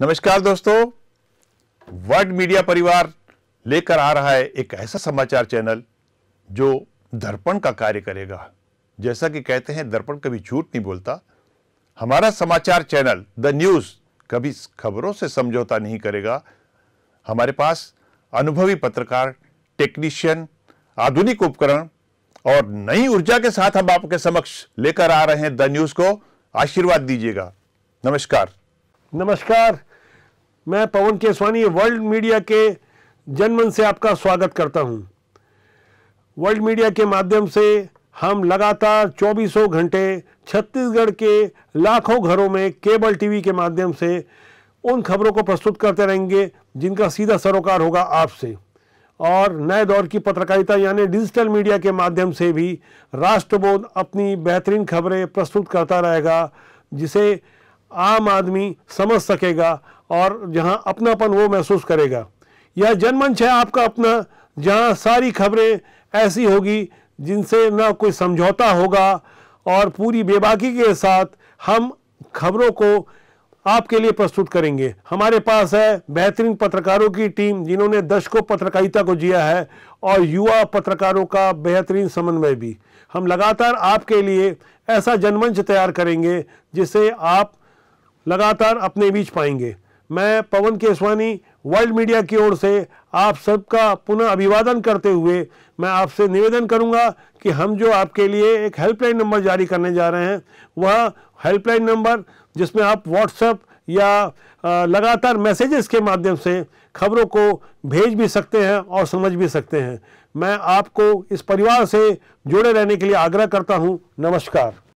नमस्कार दोस्तों world media परिवार लेकर आ रहा है एक ऐसा समाचार चैनल जो दर्पण का कार्य करेगा जैसा कि कहते हैं दर्पण कभी झूठ नहीं बोलता हमारा समाचार चैनल द न्यूज़ कभी खबरों से समझौता नहीं करेगा हमारे पास अनुभवी पत्रकार टेक्नीशियन आधुनिक उपकरण और नई ऊर्जा के साथ हम आपके समक्ष लेकर आ रहे हैं द न्यूज़ को आशीर्वाद दीजिएगा नमस्कार नमस्कार मैं पवन केसवानी वर्ल्ड मीडिया के जनमन से आपका स्वागत करता हूँ वर्ल्ड मीडिया के माध्यम से हम लगातार चौबीसों घंटे छत्तीसगढ़ के लाखों घरों में केबल टीवी के माध्यम से उन खबरों को प्रस्तुत करते रहेंगे जिनका सीधा सरोकार होगा आपसे और नए दौर की पत्रकारिता यानी डिजिटल मीडिया के माध्यम से भी राष्ट्रबोध अपनी बेहतरीन खबरें प्रस्तुत करता रहेगा जिसे आम आदमी समझ सकेगा और जहां अपनापन वो महसूस करेगा यह जनमंच है आपका अपना जहां सारी खबरें ऐसी होगी जिनसे ना कोई समझौता होगा और पूरी बेबाकी के साथ हम खबरों को आपके लिए प्रस्तुत करेंगे हमारे पास है बेहतरीन पत्रकारों की टीम जिन्होंने दशकों पत्रकारिता को जिया है और युवा पत्रकारों का बेहतरीन समन्वय भी हम लगातार आपके लिए ऐसा जनमंच तैयार करेंगे जिसे आप लगातार अपने बीच पाएंगे मैं पवन केसवानी वर्ल्ड मीडिया की ओर से आप सबका पुनः अभिवादन करते हुए मैं आपसे निवेदन करूंगा कि हम जो आपके लिए एक हेल्पलाइन नंबर जारी करने जा रहे हैं वह हेल्पलाइन नंबर जिसमें आप व्हाट्सएप या लगातार मैसेजेस के माध्यम से खबरों को भेज भी सकते हैं और समझ भी सकते हैं मैं आपको इस परिवार से जुड़े रहने के लिए आग्रह करता हूं नमस्कार